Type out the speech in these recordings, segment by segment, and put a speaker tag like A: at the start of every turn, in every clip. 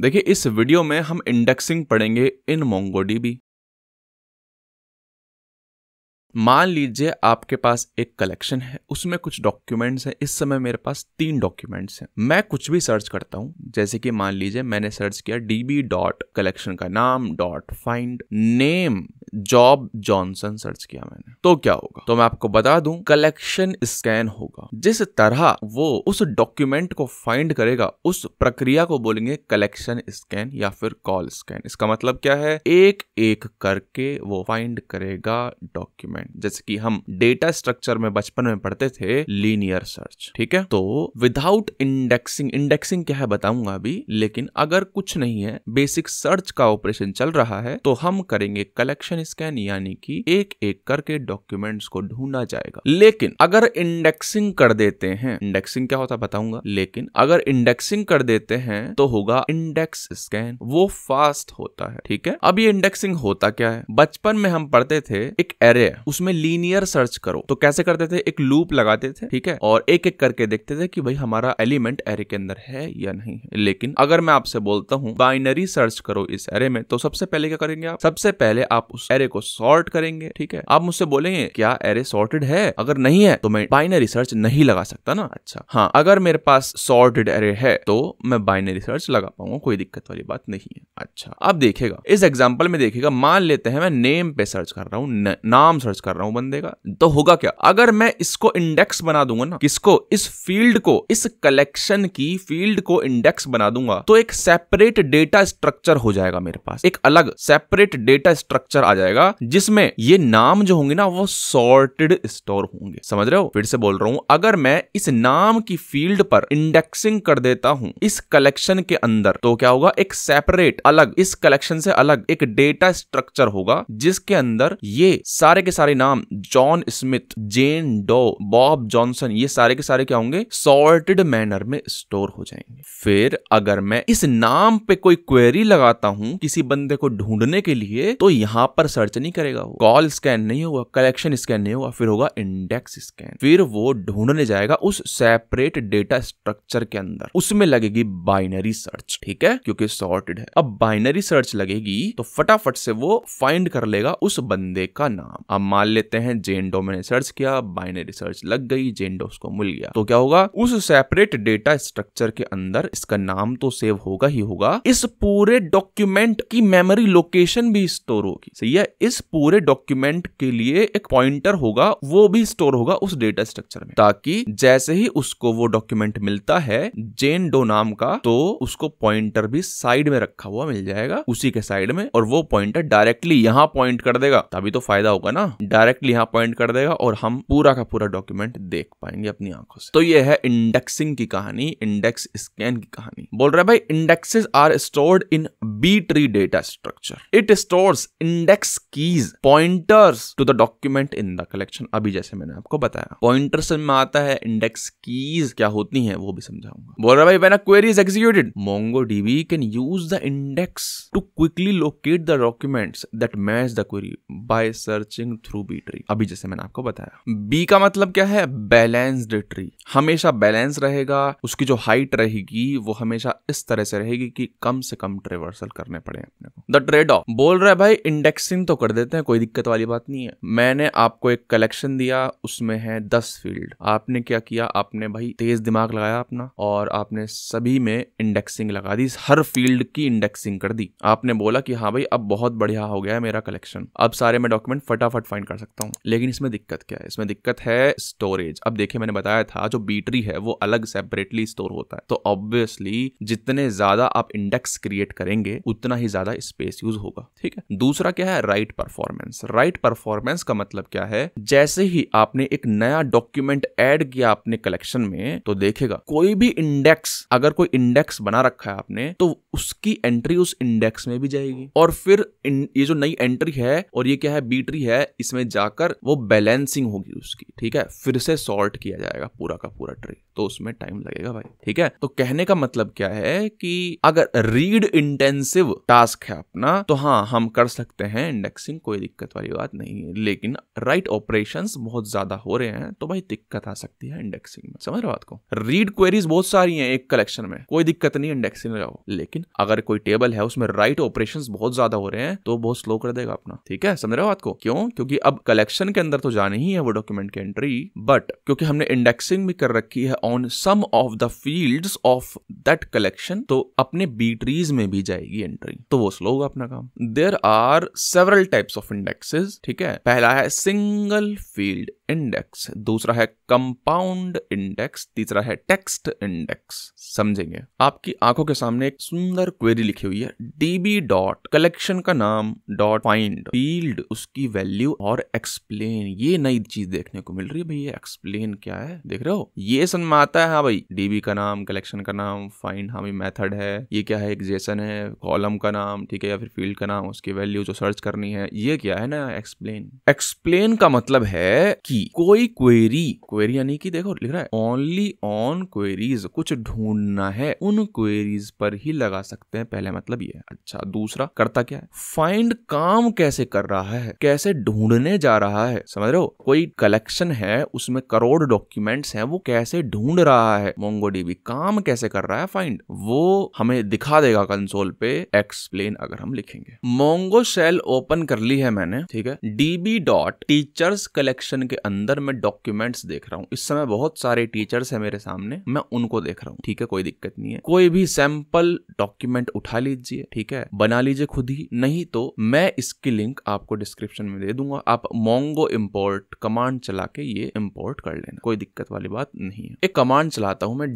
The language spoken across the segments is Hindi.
A: देखिए इस वीडियो में हम इंडेक्सिंग पढ़ेंगे इन मोंगोडीबी मान लीजिए आपके पास एक कलेक्शन है उसमें कुछ डॉक्यूमेंट्स हैं इस समय मेरे पास तीन डॉक्यूमेंट्स हैं मैं कुछ भी सर्च करता हूँ जैसे कि मान लीजिए मैंने सर्च किया डीबी डॉट कलेक्शन का नाम dot find name job Johnson search किया मैंने तो क्या होगा तो मैं आपको बता दूं कलेक्शन स्कैन होगा जिस तरह वो उस डॉक्यूमेंट को फाइंड करेगा उस प्रक्रिया को बोलेंगे कलेक्शन स्कैन या फिर कॉल स्कैन इसका मतलब क्या है एक एक करके वो फाइंड करेगा डॉक्यूमेंट पॉइंट जैसे कि हम डेटा स्ट्रक्चर में बचपन में पढ़ते थे लीनियर सर्च ठीक है तो विदाउट इंडेक्सिंग इंडेक्सिंग क्या है बताऊंगा अभी लेकिन अगर कुछ नहीं है बेसिक सर्च का ऑपरेशन चल रहा है तो हम करेंगे कलेक्शन स्कैन यानी कि एक एक करके डॉक्यूमेंट्स को ढूंढा जाएगा लेकिन अगर इंडेक्सिंग कर देते हैं इंडेक्सिंग क्या होता बताऊंगा लेकिन अगर इंडेक्सिंग कर देते हैं तो होगा इंडेक्स स्कैन वो फास्ट होता है ठीक है अब ये इंडेक्सिंग होता क्या है बचपन में हम पढ़ते थे एक एरे उसमें लीनियर सर्च करो तो कैसे करते थे एक लूप लगाते थे ठीक है और एक एक करके देखते थे कि भाई हमारा एलिमेंट एरे के अंदर है या नहीं लेकिन अगर मैं आपसे बोलता हूँ बाइनरी सर्च करो इस एरे में तो सबसे पहले क्या करेंगे आप सबसे पहले आप उस एरे को सॉर्ट करेंगे ठीक है आप मुझसे बोलेंगे क्या एरे सॉर्टेड है अगर नहीं है तो मैं बाइनरी सर्च नहीं लगा सकता ना अच्छा हाँ अगर मेरे पास सॉर्टेड एरे है तो मैं बाइनरी सर्च लगा पाऊंगा कोई दिक्कत वाली बात नहीं है अच्छा अब देखेगा इस एग्जाम्पल में देखेगा मान लेते हैं मैं नेम पे सर्च कर रहा हूँ नाम सर्च कर रहा हूं बंदे का तो होगा क्या अगर मैं इसको इंडेक्स बना दूंगा ना किसको इस फील्ड को इस कलेक्शन की फील्ड को इंडेक्स बना दूंगा तो एक सेपरेट डेटा स्ट्रक्चर हो जाएगा मेरे पास एक अलग सेपरेट डेटा स्ट्रक्चर आ जाएगा जिसमें ये नाम जो होंगे ना वो सॉर्टेड स्टोर होंगे समझ रहे हो फिर से बोल रहा हूं अगर मैं इस नाम की फील्ड पर इंडेक्सिंग कर देता हूं इस कलेक्शन के अंदर तो क्या होगा एक सेपरेट अलग इस कलेक्शन से अलग एक डेटा स्ट्रक्चर होगा जिसके अंदर ये सारे के सारे सारे नाम John Smith Jane Doe Bob Johnson ये सारे के सारे क्या होंगे सॉर्टेड मैनर में स्टोर हो जाएंगे फिर अगर मैं इस नाम पे कोई क्वेरी लगाता हूँ किसी बंदे को ढूंढने के लिए तो यहाँ पर सर्च नहीं करेगा वो कॉल स्कैन नहीं होगा कलेक्शन स्कैन नहीं होगा फिर होगा इंडेक्स स्कैन फिर वो ढूंढने जाएगा उस सेपरेट डेटा स्ट्रक्चर के अंदर उसमें लगेगी बाइनरी सर्च ठीक है क्योंकि सॉर्टेड है अब बाइनरी सर्च लगेगी तो फटाफट से वो फाइंड कर लेगा उस बंदे का नाम अब मान लेते हैं जेन डो मैंने सर्च किया बाइनरी सर्च लग गई जेन डो उसको मिल गया तो क्या होगा उस सेपरेट डेटा स्ट्रक्चर के अंदर इसका नाम तो सेव होगा ही होगा इस पूरे डॉक्यूमेंट की मेमोरी लोकेशन भी स्टोर होगी सही है इस पूरे डॉक्यूमेंट के लिए एक पॉइंटर होगा वो भी स्टोर होगा उस डेटा स्ट्रक्चर में ताकि जैसे ही उसको वो डॉक्यूमेंट मिलता है जेन डो नाम का तो उसको पॉइंटर भी साइड में रखा हुआ मिल जाएगा उसी के साइड में और वो पॉइंटर डायरेक्टली यहाँ पॉइंट कर देगा तभी तो फायदा होगा ना डायरेक्टली यहाँ पॉइंट कर देगा और हम पूरा का पूरा डॉक्यूमेंट देख पाएंगे अपनी आंखों से तो ये है इंडेक्सिंग की कहानी इंडेक्स स्कैन की कहानी बोल रहे भाई indexes are stored in B tree data structure it store index keys pointers to the document in the collection अभी जैसे मैंने आपको बताया पॉइंटर्स में आता है इंडेक्स कीज क्या होती है वो भी समझाऊंगा बोल रहे भाई when a query is executed MongoDB can use the index to quickly locate the documents that match the query by searching through through B tree अभी जैसे मैंने आपको बताया बी का मतलब क्या है बैलेंस्ड ट्री हमेशा बैलेंस रहेगा उसकी जो हाइट रहेगी वो हमेशा इस तरह से रहेगी कि कम से कम ट्रेवर्सल करने पड़े अपने को द ट्रेड ऑफ बोल रहे भाई इंडेक्सिंग तो कर देते हैं कोई दिक्कत वाली बात नहीं है मैंने आपको एक कलेक्शन दिया उसमें है दस फील्ड आपने क्या किया आपने भाई तेज दिमाग लगाया अपना और आपने सभी में इंडेक्सिंग लगा दी हर फील्ड की इंडेक्सिंग कर दी आपने बोला कि हाँ भाई अब बहुत बढ़िया हो गया है मेरा कलेक्शन अब सारे में डॉक्यूमेंट फटाफट फाइंड रिकमेंड कर सकता हूँ लेकिन इसमें दिक्कत क्या है इसमें दिक्कत है स्टोरेज अब देखिए मैंने बताया था जो बीटरी है वो अलग सेपरेटली स्टोर होता है तो ऑब्वियसली जितने ज्यादा आप इंडेक्स क्रिएट करेंगे उतना ही ज्यादा स्पेस यूज होगा ठीक है दूसरा क्या है राइट परफॉर्मेंस राइट परफॉर्मेंस का मतलब क्या है जैसे ही आपने एक नया डॉक्यूमेंट एड किया अपने कलेक्शन में तो देखेगा कोई भी इंडेक्स अगर कोई इंडेक्स बना रखा है आपने तो उसकी एंट्री उस इंडेक्स में भी जाएगी और फिर ये जो नई एंट्री है और ये क्या है बीटरी है इस इसमें जाकर वो बैलेंसिंग होगी उसकी ठीक है फिर से सॉर्ट किया जाएगा पूरा का पूरा ट्री तो उसमें टाइम लगेगा भाई ठीक है तो कहने का मतलब क्या है कि अगर रीड इंटेंसिव टास्क है अपना तो हाँ हम कर सकते हैं इंडेक्सिंग कोई दिक्कत वाली बात नहीं है लेकिन राइट ऑपरेशन बहुत ज्यादा हो रहे हैं तो भाई दिक्कत आ सकती है इंडेक्सिंग में समझ रहे बात को रीड क्वेरीज बहुत सारी हैं एक कलेक्शन में कोई दिक्कत नहीं इंडेक्सिंग लगाओ लेकिन अगर कोई टेबल है उसमें राइट ऑपरेशन बहुत ज्यादा हो रहे हैं तो बहुत स्लो कर देगा अपना ठीक है समझ रहे हो बात को क्यों क्योंकि अब कलेक्शन के अंदर तो जानी ही है वो डॉक्यूमेंट की एंट्री बट क्योंकि हमने इंडेक्सिंग भी कर रखी है on some of the field of that collection तो अपने बी ट्रीज में भी जाएगी एंट्री तो वो स्लो होगा अपना काम there are several types of indexes ठीक है पहला है सिंगल फील्ड इंडेक्स दूसरा है कंपाउंड इंडेक्स तीसरा है टेक्स्ट इंडेक्स समझेंगे आपकी आंखों के सामने एक सुंदर क्वेरी लिखी हुई है डीबी डॉट कलेक्शन का नाम डॉट फाइंड फील्ड उसकी वैल्यू और और एक्सप्लेन ये नई चीज देखने को मिल रही है भाई ये एक्सप्लेन क्या है देख रहे हो ये समझ में आता है हाँ भाई डीबी का नाम कलेक्शन का नाम फाइंड हाँ भाई मेथड है ये क्या है एक जेसन है कॉलम का नाम ठीक है या फिर फील्ड का नाम उसकी वैल्यू जो सर्च करनी है ये क्या है ना एक्सप्लेन एक्सप्लेन का मतलब है कि कोई क्वेरी क्वेरी यानी कि देखो लिख रहा है ओनली ऑन क्वेरीज कुछ ढूंढना है उन क्वेरीज पर ही लगा सकते हैं पहले मतलब ये अच्छा दूसरा करता क्या है फाइंड काम कैसे कर रहा है कैसे ढूंढने ढूंढने जा रहा है समझ रहे हो कोई कलेक्शन है उसमें करोड़ डॉक्यूमेंट्स हैं वो कैसे ढूंढ रहा है मोंगो डीबी काम कैसे कर रहा है फाइंड वो हमें दिखा देगा कंसोल पे एक्सप्लेन अगर हम लिखेंगे मोंगो सेल ओपन कर ली है मैंने ठीक है डीबी डॉट टीचर्स कलेक्शन के अंदर मैं डॉक्यूमेंट्स देख रहा हूँ इस समय बहुत सारे टीचर्स है मेरे सामने मैं उनको देख रहा हूँ ठीक है कोई दिक्कत नहीं है कोई भी सैंपल डॉक्यूमेंट उठा लीजिए ठीक है बना लीजिए खुद ही नहीं तो मैं इसकी लिंक आपको डिस्क्रिप्शन में दे दूंगा आप मोंगो इम्पोर्ट कमांड चला के ये इम्पोर्ट कर लेना कोई दिक्कत वाली बात नहीं है एक कमांड चलाता हूँ मैं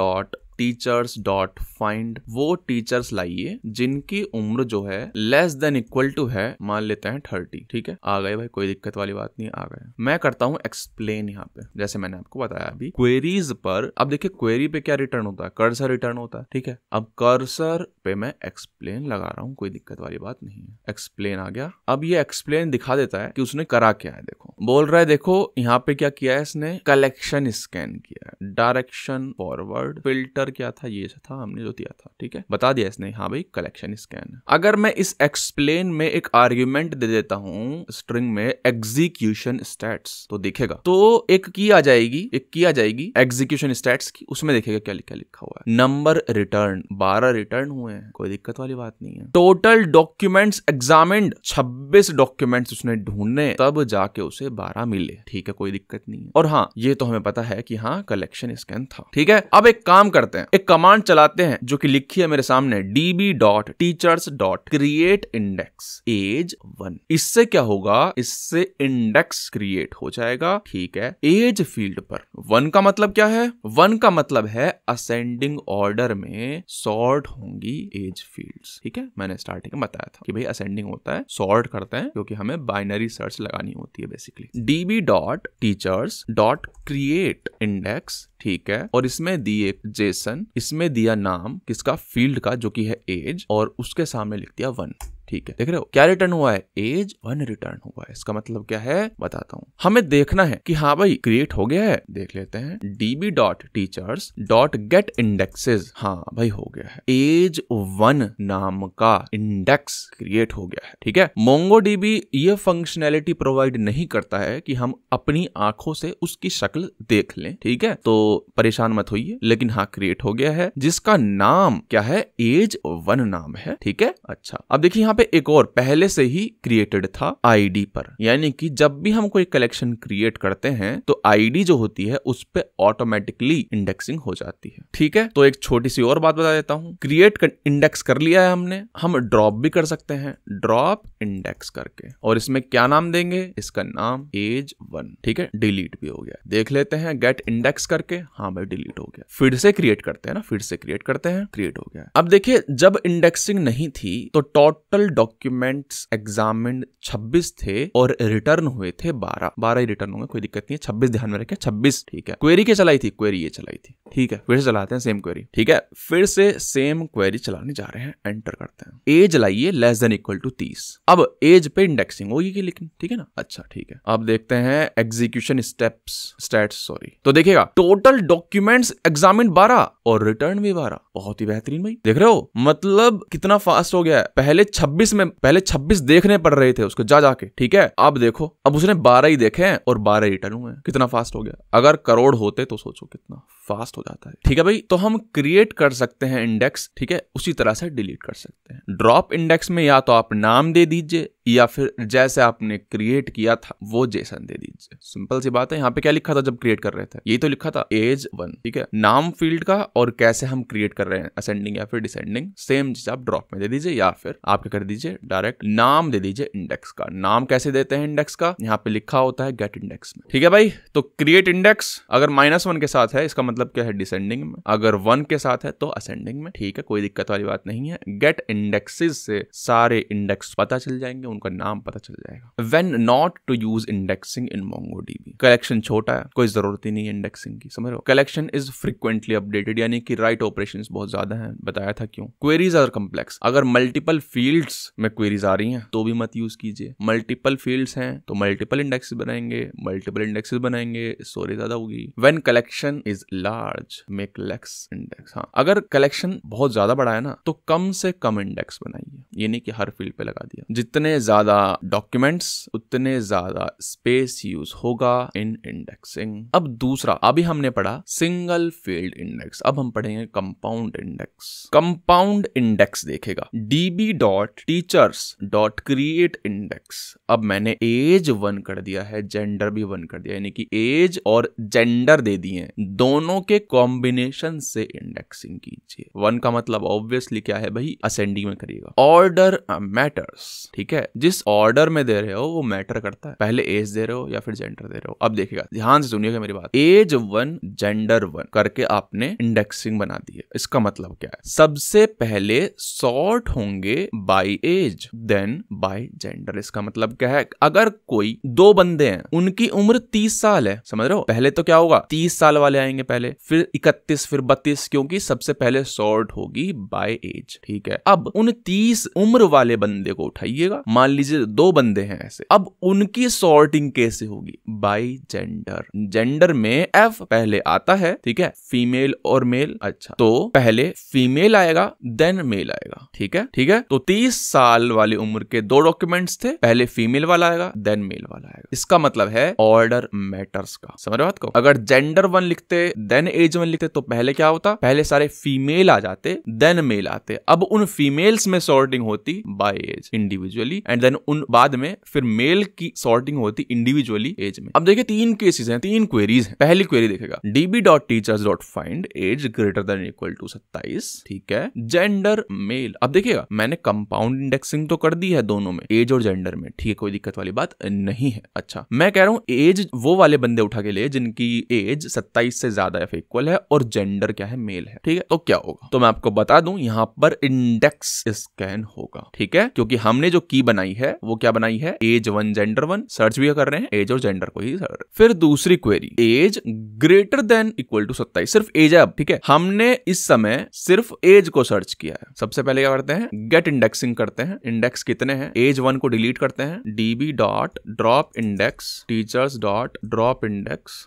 A: डॉट टीचर्स डॉट फाइंड वो टीचर्स लाइए जिनकी उम्र जो है लेस देन इक्वल टू है मान लेते हैं थर्टी ठीक है आ गए भाई कोई दिक्कत वाली बात नहीं आ गए मैं करता हूँ एक्सप्लेन यहाँ पे जैसे मैंने आपको बताया अभी क्वेरीज पर अब देखिए क्वेरी पे क्या रिटर्न होता है कर्सर रिटर्न होता है ठीक है अब कर्सर पे मैं एक्सप्लेन लगा रहा हूँ कोई दिक्कत वाली बात नहीं है एक्सप्लेन आ गया अब ये एक्सप्लेन दिखा देता है कि उसने करा क्या है देखो बोल रहा है देखो यहाँ पे क्या किया है इसने कलेक्शन स्कैन किया है डायरेक्शन फॉरवर्ड फिल्टर नंबर क्या था ये था हमने जो दिया था ठीक है बता दिया इसने हाँ भाई कलेक्शन स्कैन अगर मैं इस एक्सप्लेन में एक आर्ग्यूमेंट दे देता हूँ स्ट्रिंग में एग्जीक्यूशन स्टेट्स तो दिखेगा तो एक की आ जाएगी एक की आ जाएगी एग्जीक्यूशन स्टेट्स की उसमें देखेगा क्या लिखा लिखा हुआ है नंबर रिटर्न बारह रिटर्न हुए हैं कोई दिक्कत वाली बात नहीं है टोटल डॉक्यूमेंट्स एग्जामिन्ड छब्बीस डॉक्यूमेंट्स उसने ढूंढने तब जाके उसे बारह मिले ठीक है कोई दिक्कत नहीं है और हाँ ये तो हमें पता है कि हाँ कलेक्शन स्कैन था ठीक है अब एक काम करते हैं हैं एक कमांड चलाते हैं जो कि लिखी है मेरे सामने DB dot teachers dot create index age one इससे क्या होगा इससे इंडेक्स क्रिएट हो जाएगा ठीक है एज फील्ड पर वन का मतलब क्या है वन का मतलब है असेंडिंग ऑर्डर में सॉर्ट होंगी एज फील्ड ठीक है मैंने स्टार्टिंग में बताया था कि भाई असेंडिंग होता है सॉर्ट करते हैं क्योंकि हमें बाइनरी सर्च लगानी होती है basically DB dot teachers dot create index ठीक है और इसमें दिए जेसन इसमें दिया नाम किसका फील्ड का जो कि है एज और उसके सामने लिख दिया वन ठीक है देख रहे हो क्या रिटर्न हुआ है एज वन रिटर्न हुआ है इसका मतलब क्या है बताता हूँ हमें देखना है कि हाँ भाई क्रिएट हो गया है देख लेते हैं DB dot teachers dot get indexes हाँ भाई हो गया है एज वन नाम का इंडेक्स क्रिएट हो गया है ठीक है मोंगो डीबी ये फंक्शनैलिटी प्रोवाइड नहीं करता है कि हम अपनी आंखों से उसकी शक्ल देख लें ठीक है तो परेशान मत होइए लेकिन हाँ क्रिएट हो गया है जिसका नाम क्या है एज वन नाम है ठीक है अच्छा अब देखिए यहाँ पे पे एक और पहले से ही क्रिएटेड था आईडी पर यानी कि जब भी हम कोई कलेक्शन क्रिएट करते हैं तो आईडी जो होती है उस पर ऑटोमेटिकली इंडेक्सिंग हो जाती है ठीक है तो एक छोटी सी और बात बता देता हूँ क्रिएट कर, इंडेक्स कर लिया है हमने हम ड्रॉप भी कर सकते हैं ड्रॉप इंडेक्स करके और इसमें क्या नाम देंगे इसका नाम एज वन ठीक है डिलीट भी हो गया देख लेते हैं गेट इंडेक्स करके हाँ भाई डिलीट हो गया फिर से क्रिएट करते हैं ना फिर से क्रिएट करते हैं क्रिएट हो गया अब देखिए जब इंडेक्सिंग नहीं थी तो टोटल डॉक्यूमेंट्स एग्जामिन 26 थे और रिटर्न हुए थे 12 12 ही रिटर्न होंगे कोई दिक्कत नहीं है 26 ध्यान में रखें 26 ठीक है क्वेरी क्या चलाई थी क्वेरी ये चलाई थी ठीक है फिर से चलाते हैं सेम क्वेरी ठीक है फिर से सेम क्वेरी चलाने जा रहे हैं एंटर करते हैं एज लाइए लेस देन इक्वल टू तीस अब एज पे इंडेक्सिंग होगी कि लेकिन ठीक है ना अच्छा ठीक है अब देखते हैं एग्जीक्यूशन स्टेप्स स्टेट सॉरी तो देखिएगा टोटल डॉक्यूमेंट्स एग्जामिन बारह और रिटर्न भी बारह बहुत ही बेहतरीन भाई देख रहे हो मतलब कितना फास्ट हो गया है पहले 26 26 में पहले 26 देखने पड़ रहे थे उसको जा जाके ठीक है अब देखो अब उसने बारह ही देखे हैं और बारह रिटर्न हुए कितना फास्ट हो गया अगर करोड़ होते तो सोचो कितना फास्ट हो जाता है ठीक है भाई तो हम क्रिएट कर सकते हैं इंडेक्स ठीक है उसी तरह से डिलीट कर सकते हैं ड्रॉप इंडेक्स में या तो आप नाम दे दीजिए या फिर जैसे आपने क्रिएट किया था वो जेसन दे दीजिए सिंपल सी बात है यहाँ पे क्या लिखा था जब क्रिएट कर रहे थे यही तो लिखा था एज वन ठीक है नाम फील्ड का और कैसे हम क्रिएट कर रहे हैं असेंडिंग या फिर डिसेंडिंग सेम चीज आप ड्रॉप में दे दीजिए या फिर आप क्या कर दीजिए डायरेक्ट नाम दे दीजिए इंडेक्स का नाम कैसे देते हैं इंडेक्स का यहाँ पे लिखा होता है गेट इंडेक्स में ठीक है भाई तो क्रिएट इंडेक्स अगर माइनस वन के साथ है इसका मतलब मतलब क्या है डिसेंडिंग में अगर वन के साथ है तो असेंडिंग में ठीक है कोई दिक्कत वाली बात नहीं है गेट इंडेक्सेस से सारे इंडेक्स पता चल जाएंगे उनका नाम पता चल जाएगा when not to use indexing in MongoDB collection छोटा है कोई जरूरत ही नहीं है इंडेक्सिंग की समझ रहे हो कलेक्शन इज फ्रिक्वेंटली अपडेटेड यानी कि राइट ऑपरेशन बहुत ज्यादा है बताया था क्यों क्वेरीज आर कम्प्लेक्स अगर मल्टीपल फील्ड में क्वेरीज आ रही है तो भी मत यूज कीजिए मल्टीपल फील्ड है तो मल्टीपल इंडेक्स बनाएंगे मल्टीपल इंडेक्स बनाएंगे स्टोरेज ज्यादा होगी when collection is large make lex index हाँ अगर कलेक्शन बहुत ज्यादा बड़ा है ना तो कम से कम इंडेक्स बनाइए ये नहीं कि हर फील्ड पे लगा दिया जितने ज्यादा डॉक्यूमेंट्स उतने ज्यादा स्पेस यूज होगा इन इंडेक्सिंग अब दूसरा अभी हमने पढ़ा सिंगल फील्ड इंडेक्स अब हम पढ़ेंगे कंपाउंड इंडेक्स कंपाउंड इंडेक्स देखेगा DB dot teachers dot create index अब मैंने एज वन कर दिया है जेंडर भी वन कर दिया यानी कि एज और जेंडर दे दिए दोनों दोनों के कॉम्बिनेशन से इंडेक्सिंग कीजिए वन का मतलब ऑब्वियसली क्या है भाई असेंडिंग में करिएगा ऑर्डर मैटर्स ठीक है जिस ऑर्डर में दे रहे हो वो मैटर करता है पहले एज दे रहे हो या फिर जेंडर दे रहे हो अब देखिएगा ध्यान से सुनिएगा मेरी बात एज वन जेंडर वन करके आपने इंडेक्सिंग बना दी है इसका मतलब क्या है सबसे पहले सॉर्ट होंगे by age then by gender इसका मतलब क्या है अगर कोई दो बंदे हैं उनकी उम्र तीस साल है समझ रहे हो पहले तो क्या होगा तीस साल वाले आएंगे पहले पहले फिर इकतीस फिर बत्तीस क्योंकि सबसे पहले सॉर्ट होगी बाय एज ठीक है अब उन तीस उम्र वाले बंदे को उठाइएगा मान लीजिए दो बंदे हैं ऐसे अब उनकी सॉर्टिंग कैसे होगी बाय जेंडर जेंडर में एफ पहले आता है ठीक है फीमेल और मेल अच्छा तो पहले फीमेल आएगा देन मेल आएगा ठीक है ठीक है तो तीस साल वाली उम्र के दो डॉक्यूमेंट्स थे पहले फीमेल वाला आएगा देन मेल वाला आएगा इसका मतलब है ऑर्डर मैटर्स का समझ बात को अगर जेंडर वन लिखते देन एज में लिखते तो पहले क्या होता पहले सारे फीमेल आ जाते देन मेल आते अब उन फीमेल्स में सॉर्टिंग होती by age individually and then उन बाद में फिर मेल की सॉर्टिंग होती इंडिविजुअली एज में अब देखिए तीन केसेस हैं तीन क्वेरीज हैं पहली क्वेरी देखेगा DB dot teachers dot find age greater than equal to सत्ताईस ठीक है जेंडर मेल अब देखिएगा मैंने कंपाउंड इंडेक्सिंग तो कर दी है दोनों में एज और जेंडर में ठीक है कोई दिक्कत वाली बात नहीं है अच्छा मैं कह रहा हूँ एज वो वाले बंदे उठा के लिए जिनकी एज सत्ताईस से ज्यादा एफ इक्वल है और जेंडर क्या है मेल है ठीक है तो क्या होगा तो मैं आपको बता दूं यहाँ पर इंडेक्स स्कैन होगा ठीक है क्योंकि हमने जो की बनाई है वो क्या बनाई है age one gender one search भी कर रहे हैं एज और जेंडर को ही सर फिर दूसरी query age greater than equal to सत्ताईस सिर्फ एज है अब ठीक है हमने इस समय सिर्फ एज को सर्च किया है सबसे पहले क्या करते हैं गेट इंडेक्सिंग करते हैं इंडेक्स कितने हैं एज वन को डिलीट करते हैं DB dot drop index teachers dot drop index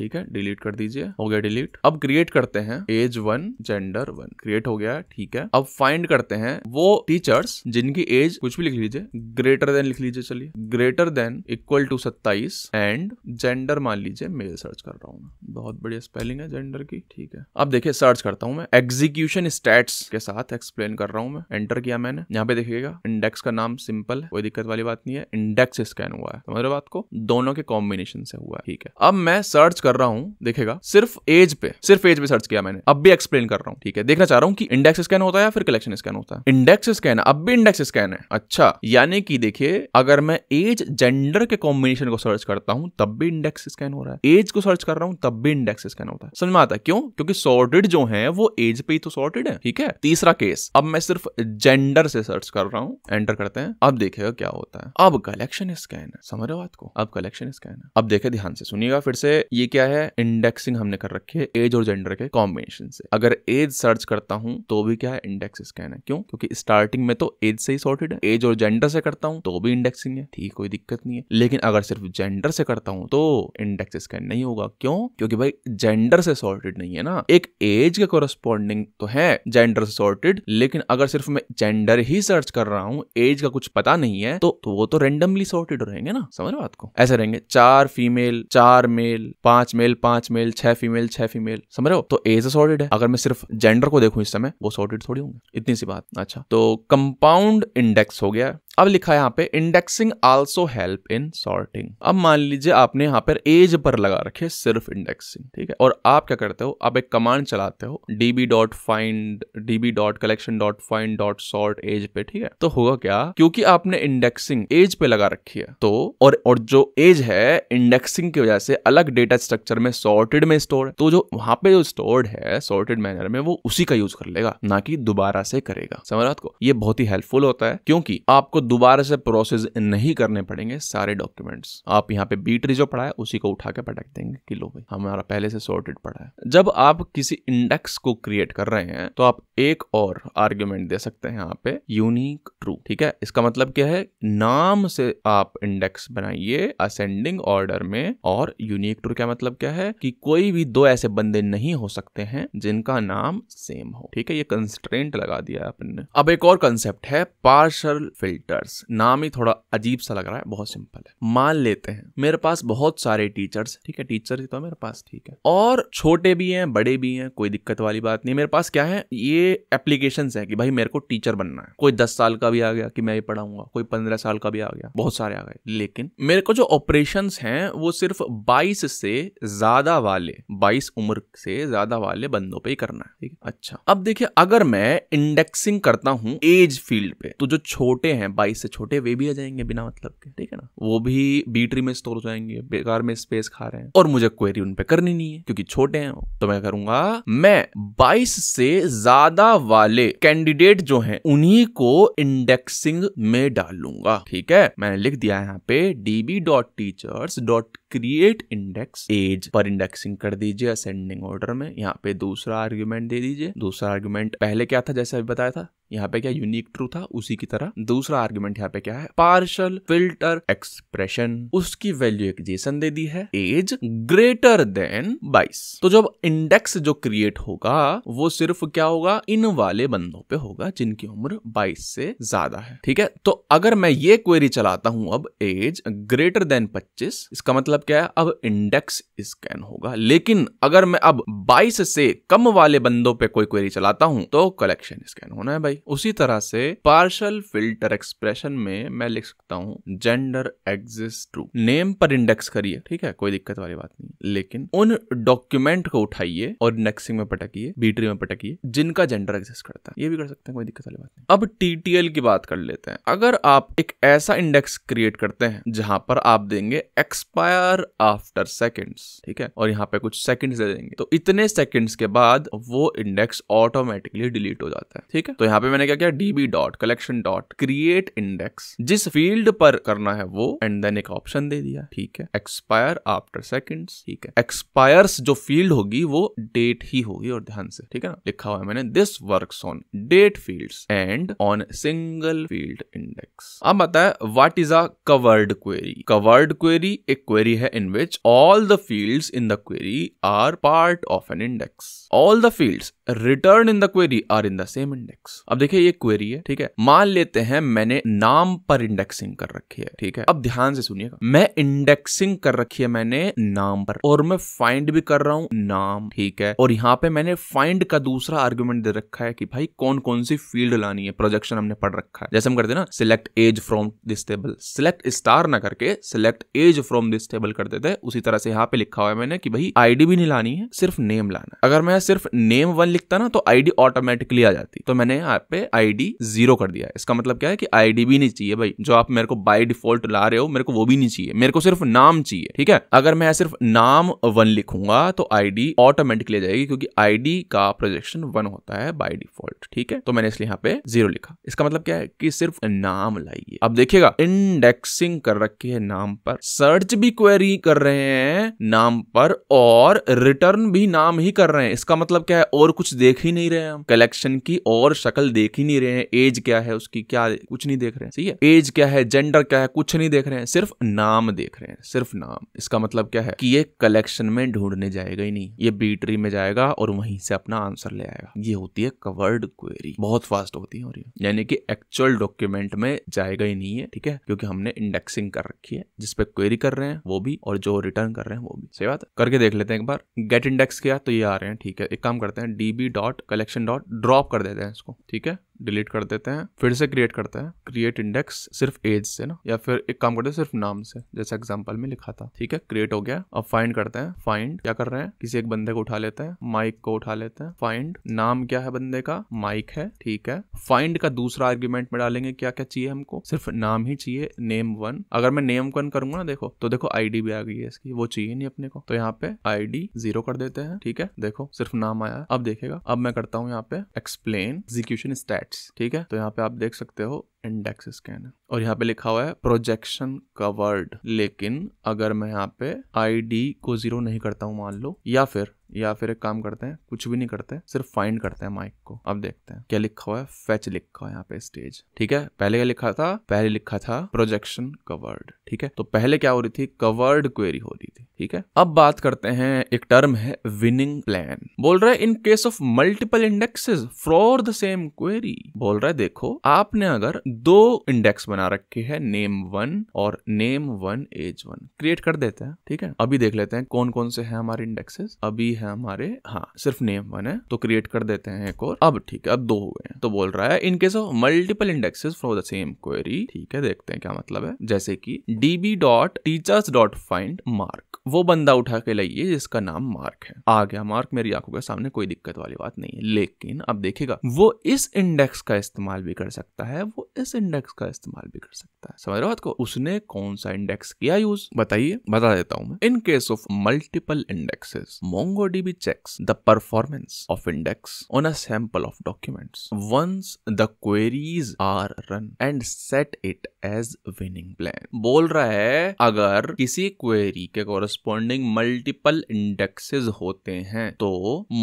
A: ठीक है डिलीट कर दीजिए हो गया डिलीट अब क्रिएट करते हैं age one gender one create हो गया ठीक है अब फाइंड करते हैं वो टीचर्स जिनकी एज कुछ भी लिख लीजिए ग्रेटर देन लिख लीजिए चलिए ग्रेटर देन इक्वल टू सत्ताईस एंड जेंडर मान लीजिए मेल सर्च कर रहा हूँ बहुत बढ़िया स्पेलिंग है जेंडर की ठीक है अब देखिए सर्च करता हूँ मैं एग्जीक्यूशन स्टैट्स के साथ एक्सप्लेन कर रहा हूँ मैं एंटर किया मैंने यहाँ पे देखिएगा इंडेक्स का नाम सिंपल है कोई दिक्कत वाली बात नहीं है इंडेक्स स्कैन हुआ है समझ रहे बात को दोनों के कॉम्बिनेशन से हुआ है ठीक है अब मैं सर्च कर कर रहा हूँ देखेगा सिर्फ एज पे सिर्फ एज पे सर्च किया मैंने अब भी एक्सप्लेन कर रहा हूँ ठीक है देखना चाह रहा हूँ कि इंडेक्स स्कैन होता है या फिर कलेक्शन स्कैन होता है इंडेक्स स्कैन अब भी इंडेक्स स्कैन है अच्छा यानी कि देखिए अगर मैं एज जेंडर के कॉम्बिनेशन को सर्च करता हूँ तब भी इंडेक्स स्कैन हो रहा है एज को सर्च कर रहा हूँ तब भी इंडेक्स स्कैन होता है समझ में आता है क्यों क्योंकि सॉर्टेड जो है वो एज पे ही तो सॉर्टेड है ठीक है तीसरा केस अब मैं सिर्फ जेंडर से सर्च कर रहा हूँ एंटर करते हैं अब देखेगा क्या होता है अब कलेक्शन स्कैन है समझ रहे बात को अब कलेक्शन स्कैन है अब देखे ध्यान से सुनिएगा फिर से ये क्या क्या है इंडेक्सिंग हमने कर रखी है एज और जेंडर के कॉम्बिनेशन से अगर एज सर्च करता हूँ तो भी क्या है इंडेक्स स्कैन है क्यों क्योंकि स्टार्टिंग में तो एज से ही सॉर्टेड है एज और जेंडर से करता हूँ तो भी इंडेक्सिंग है ठीक कोई दिक्कत नहीं है लेकिन अगर सिर्फ जेंडर से करता हूँ तो इंडेक्स स्कैन नहीं होगा क्यों क्योंकि भाई जेंडर से सॉर्टेड नहीं है ना एक एज के कोरस्पॉन्डिंग तो है जेंडर से सॉर्टेड लेकिन अगर सिर्फ मैं जेंडर ही सर्च कर रहा हूँ एज का कुछ पता नहीं है तो, तो वो तो रेंडमली सॉर्टेड रहेंगे ना समझ बात को ऐसे रहेंगे चार फीमेल चार मेल पांच पांच मेल पांच मेल छह फीमेल छह फीमेल समझ रहे हो तो एज सॉर्टेड है अगर मैं सिर्फ जेंडर को देखूं इस समय वो सॉर्टेड थोड़ी होंगे इतनी सी बात अच्छा तो कंपाउंड इंडेक्स हो गया अब लिखा है यहाँ पे indexing also help in sorting अब मान लीजिए आपने यहाँ पर एज पर लगा रखे सिर्फ इंडेक्सिंग ठीक है और आप क्या करते हो आप एक कमांड चलाते हो DB dot find B dot collection dot find dot sort age पे ठीक है तो होगा क्या क्योंकि आपने इंडेक्सिंग एज पे लगा रखी है तो और और जो एज है इंडेक्सिंग की वजह से अलग डेटा स्ट्रक्चर में सॉर्टेड में स्टोर है तो जो वहां पे जो स्टोर्ड है सॉर्टेड मैनर में वो उसी का यूज कर लेगा ना कि दोबारा से करेगा समझ को ये बहुत ही हेल्पफुल होता है क्योंकि आपको दोबारा से प्रोसेस नहीं करने पड़ेंगे सारे डॉक्यूमेंट्स आप यहाँ पे बी ट्री जो पढ़ा है उसी को उठा के पटक देंगे कि लो भाई हमारा पहले से सॉर्टेड पड़ा है जब आप किसी इंडेक्स को क्रिएट कर रहे हैं तो आप एक और आर्ग्यूमेंट दे सकते हैं यहाँ पे यूनिक ट्रू ठीक है इसका मतलब क्या है नाम से आप इंडेक्स बनाइए असेंडिंग ऑर्डर में और यूनिक ट्रू क्या मतलब क्या है कि कोई भी दो ऐसे बंदे नहीं हो सकते हैं जिनका नाम सेम हो ठीक है ये कंस्ट्रेंट लगा दिया आपने अब एक और कंसेप्ट है पार्शल फिल्टर टीचर्स नाम ही थोड़ा अजीब सा लग रहा है बहुत सिंपल है मान लेते हैं मेरे पास बहुत सारे टीचर्स ठीक है टीचर ही तो मेरे पास ठीक है और छोटे भी हैं बड़े भी हैं कोई दिक्कत वाली बात नहीं मेरे पास क्या है ये एप्लीकेशन है कि भाई मेरे को टीचर बनना है कोई दस साल का भी आ गया कि मैं ये पढ़ाऊंगा कोई पंद्रह साल का भी आ गया बहुत सारे आ गए लेकिन मेरे को जो ऑपरेशन है वो सिर्फ बाईस से ज्यादा वाले बाईस उम्र से ज्यादा वाले बंदों पे ही करना है ठीक है अच्छा अब देखिए अगर मैं इंडेक्सिंग करता हूँ एज फील्ड पे तो जो छोटे हैं बाईस से छोटे वे भी आ जाएंगे बिना मतलब के ठीक है ना वो भी बी ट्री में स्टोर हो जाएंगे बेकार में स्पेस खा रहे हैं और मुझे क्वेरी उन करनी नहीं है क्योंकि छोटे हैं तो मैं करूंगा मैं बाईस से ज्यादा वाले कैंडिडेट जो है उन्हीं को इंडेक्सिंग में डालूंगा ठीक है मैंने लिख दिया यहाँ पे DB dot teachers dot create index age पर इंडेक्सिंग कर दीजिए असेंडिंग ऑर्डर में यहाँ पे दूसरा आर्ग्यूमेंट दे दीजिए दूसरा आर्ग्यूमेंट पहले क्या था जैसे अभी बताया था यहाँ पे क्या यूनिक ट्रू था उसी की तरह दूसरा आर्ग्यूमेंट यहाँ पे क्या है पार्शल फिल्टर एक्सप्रेशन उसकी वैल्यू एक जेसन दे दी है एज ग्रेटर देन बाइस तो जब इंडेक्स जो क्रिएट होगा वो सिर्फ क्या होगा इन वाले बंदों पे होगा जिनकी उम्र बाइस से ज्यादा है ठीक है तो अगर मैं ये क्वेरी चलाता हूं अब एज ग्रेटर देन पच्चीस इसका मतलब क्या है अब इंडेक्स स्कैन होगा लेकिन अगर मैं अब बाईस से कम वाले बंदों पे कोई क्वेरी चलाता हूं तो कलेक्शन स्कैन होना है भाई उसी तरह से पार्शल फिल्टर एक्सप्रेशन में मैं लिख सकता हूँ जेंडर एग्जिस्ट ट्रू नेम पर इंडेक्स करिए ठीक है कोई दिक्कत वाली बात नहीं लेकिन उन डॉक्यूमेंट को उठाइए और इंडेक्सिंग में पटकिए बीटरी में पटकिए जिनका जेंडर एग्जिस्ट करता है ये भी कर सकते हैं कोई दिक्कत वाली बात नहीं अब टीटीएल की बात कर लेते हैं अगर आप एक ऐसा इंडेक्स क्रिएट करते हैं जहां पर आप देंगे एक्सपायर आफ्टर सेकेंड्स ठीक है और यहाँ पे कुछ सेकेंड्स दे देंगे तो इतने सेकेंड्स के बाद वो इंडेक्स ऑटोमेटिकली डिलीट हो जाता है ठीक है तो यहाँ पे मैंने क्या किया DB dot collection dot create index जिस फील्ड पर करना है वो एंड देन एक ऑप्शन दे दिया ठीक है एक्सपायर आफ्टर सेकेंड ठीक है एक्सपायर्स जो फील्ड होगी वो डेट ही होगी और ध्यान से ठीक है ना लिखा हुआ है मैंने this work on date field and on single field index अब बताए what is a covered query covered query एक क्वेरी है in which all the field in the query are part of an index all the field return in the query are in the same index अब देखिए ये क्वेरी है ठीक है मान लेते हैं मैंने नाम पर इंडेक्सिंग कर रखी है ठीक है अब ध्यान से सुनिएगा मैं इंडेक्सिंग कर रखी है मैंने नाम पर और मैं फाइंड भी कर रहा हूँ नाम ठीक है और यहाँ पे मैंने फाइंड का दूसरा आर्ग्यूमेंट दे रखा है कि भाई कौन कौन सी फील्ड लानी है प्रोजेक्शन हमने पढ़ रखा है जैसे हम करते ना select age from this table select star ना करके select age from this table कर देते उसी तरह से यहाँ पे लिखा हुआ है मैंने कि भाई आईडी भी नहीं लानी है सिर्फ नेम लाना अगर मैं सिर्फ नेम वन लिखता ना तो आईडी ऑटोमेटिकली आ जाती तो मैंने यहाँ पे आईडी जीरो कर दिया इसका मतलब क्या है कि आईडी भी नहीं चाहिए भाई जो आप मेरे को बाई डिफॉल्ट ला रहे हो मेरे को वो भी नहीं चाहिए मेरे को सिर्फ नाम चाहिए ठीक है अगर मैं सिर्फ नाम वन लिखूंगा तो आईडी ऑटोमेटिकली आ जाएगी क्योंकि आईडी का प्रोजेक्शन वन होता है बाई डिफॉल्ट ठीक है तो मैंने इसलिए यहाँ पे जीरो लिखा इसका मतलब क्या है कि सिर्फ नाम लाइए अब देखिएगा इंडेक्सिंग कर रखी है नाम पर सर्च भी क्वेरी कर रहे हैं नाम पर और रिटर्न भी नाम ही कर रहे हैं इसका मतलब क्या है और कुछ कुछ देख ही नहीं रहे हम कलेक्शन की और शक्ल देख ही नहीं रहे हैं एज क्या है उसकी क्या कुछ नहीं देख रहे हैं सही है एज क्या है जेंडर क्या है कुछ नहीं देख रहे हैं सिर्फ नाम देख रहे हैं सिर्फ नाम इसका मतलब क्या है कि ये कलेक्शन में ढूंढने जाएगा ही नहीं ये बीटरी में जाएगा और वहीं से अपना आंसर ले आएगा ये होती है कवर्ड क्वेरी बहुत फास्ट होती है और यानी कि एक्चुअल डॉक्यूमेंट में जाएगा ही नहीं है ठीक है क्योंकि हमने इंडेक्सिंग कर रखी है जिसपे क्वेरी कर रहे हैं वो भी और जो रिटर्न कर रहे हैं वो भी सही बात है करके देख लेते हैं एक बार गेट इंडेक्स किया तो ये आ रहे हैं ठीक है एक काम करते हैं D D B dot collection dot drop कर देते हैं इसको ठीक है डिलीट कर देते हैं फिर से क्रिएट करते हैं क्रिएट इंडेक्स सिर्फ एज से ना या फिर एक काम करते हैं सिर्फ नाम से जैसे एग्जाम्पल में लिखा था ठीक है क्रिएट हो गया अब फाइंड करते हैं फाइंड क्या कर रहे हैं किसी एक बंदे को उठा लेते हैं माइक को उठा लेते हैं फाइंड नाम क्या है बंदे का माइक है ठीक है फाइंड का दूसरा आर्ग्यूमेंट में डालेंगे क्या क्या चाहिए हमको सिर्फ नाम ही चाहिए नेम वन अगर मैं नेम वन करूंगा ना देखो तो देखो आईडी भी आ गई है इसकी वो चाहिए नहीं अपने को तो यहाँ पे आईडी जीरो कर देते हैं ठीक है देखो सिर्फ नाम आया अब देखेगा अब मैं करता हूँ यहाँ पे एक्सप्लेन एग्जीक्यूशन स्टैट सेट्स ठीक है तो यहाँ पे आप देख सकते हो इंडेक्स स्कैन और यहाँ पे लिखा हुआ है प्रोजेक्शन कवर्ड लेकिन अगर मैं यहाँ पे आई डी को जीरो नहीं करता हूँ मान लो या फिर या फिर एक काम करते हैं कुछ भी नहीं करते सिर्फ फाइंड करते हैं माइक को अब देखते हैं क्या लिखा हुआ है फेच लिखा हुआ है यहाँ पे स्टेज ठीक है पहले क्या लिखा था पहले लिखा था प्रोजेक्शन कवर्ड ठीक है तो पहले क्या हो रही थी कवर्ड क्वेरी हो रही थी ठीक है अब बात करते हैं एक टर्म है विनिंग प्लान बोल रहा है in case of multiple indexes for the same query बोल रहा है देखो आपने अगर दो इंडेक्स बना रखे है नेम वन और name one age one create कर देते हैं ठीक है अभी देख लेते हैं कौन कौन से है हमारे इंडेक्सेस अभी है हमारे हाँ सिर्फ नेम वन है तो क्रिएट कर देते हैं एक और अब ठीक है अब दो हुए हैं तो बोल रहा है in case of multiple indexes for the same query ठीक है देखते हैं क्या मतलब है जैसे कि DB dot teachers dot find mark वो बंदा उठा के लाइए जिसका नाम मार्क है आ गया मार्क मेरी आंखों के सामने कोई दिक्कत वाली बात नहीं है लेकिन अब देखिएगा वो इस इंडेक्स का इस्तेमाल भी कर सकता है वो इस इंडेक्स का इस्तेमाल भी कर सकता है समझ रहे हो बात को उसने कौन सा इंडेक्स किया यूज बताइए बता देता हूं मैं in case of multiple indexes Mongo MongoDB checks the performance of index on a sample of documents once the queries are run and set it as winning plan. बोल रहा है अगर किसी क्वेरी के कॉरेस्पॉन्डिंग मल्टीपल इंडेक्सेस होते हैं तो